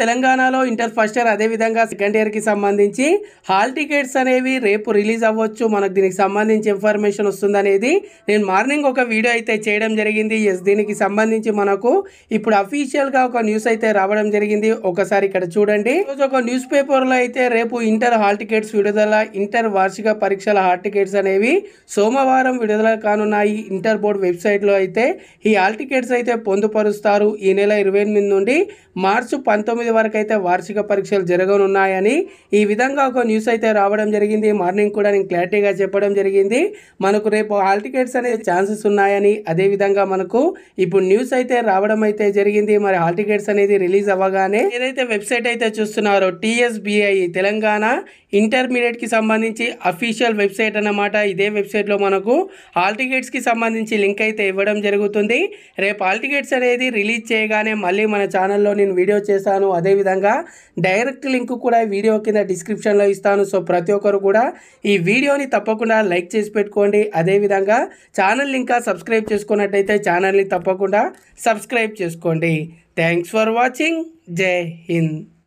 తెలంగాణలో inter first year అదేవిధంగా second ఇయర్కి సంబంధించి హాల్ టికెట్స్ అనేవి రేపు రిలీజ్ అవ్వచ్చు మనకు దీనికి సంబంధించి ఇన్ఫర్మేషన్ వస్తుందనేది నేను మార్నింగ్ ఒక వీడియో అయితే చేయడం జరిగింది ఎస్ దీనికి సంబంధించి మనకు ఇప్పుడు అఫీషియల్గా ఒక న్యూస్ అయితే రావడం జరిగింది ఒకసారి ఇక్కడ చూడండి రోజు ఒక న్యూస్ పేపర్లో అయితే రేపు ఇంటర్ హాల్ టికెట్స్ విడుదల ఇంటర్ వార్షిక పరీక్షల హాల్ టికెట్స్ అనేవి సోమవారం విడుదల కానున్నాయి ఇంటర్ బోర్డు వెబ్సైట్లో అయితే ఈ హాల్ టికెట్స్ అయితే పొందుపరుస్తారు ఈ నెల ఇరవై ఎనిమిది నుండి మార్చి పంతొమ్మిది తొమ్మిది వరకు అయితే వార్షిక పరీక్షలు జరగనున్నాయని ఈ విధంగా ఒక న్యూస్ అయితే రావడం జరిగింది మార్నింగ్ కూడా నేను క్లారిటీగా చెప్పడం జరిగింది మనకు రేపు హాల్ టికెట్స్ అనే ఛాన్సెస్ ఉన్నాయని అదేవిధంగా మనకు ఇప్పుడు న్యూస్ అయితే రావడం అయితే జరిగింది మరి హాల్ టికెట్స్ అనేది రిలీజ్ అవ్వగానే ఏదైతే వెబ్సైట్ అయితే చూస్తున్నారో టీఎస్బిఐ తెలంగాణ ఇంటర్మీడియట్ కి సంబంధించి అఫీషియల్ వెబ్సైట్ అన్నమాట ఇదే వెబ్సైట్లో మనకు హాల్ టికెట్స్ కి సంబంధించి లింక్ అయితే ఇవ్వడం జరుగుతుంది రేపు హాల్ టికెట్స్ అనేది రిలీజ్ చేయగానే మళ్ళీ మన ఛానల్లో నేను వీడియో చేశాను అదేవిధంగా డైరెక్ట్ లింక్ కూడా వీడియో కింద డిస్క్రిప్షన్లో ఇస్తాను సో ప్రతి ఒక్కరు కూడా ఈ వీడియోని తప్పకుండా లైక్ చేసి పెట్టుకోండి అదేవిధంగా ఛానల్ ఇంకా సబ్స్క్రైబ్ చేసుకున్నట్టయితే ఛానల్ని తప్పకుండా సబ్స్క్రైబ్ చేసుకోండి థ్యాంక్స్ ఫర్ వాచింగ్ జై హింద్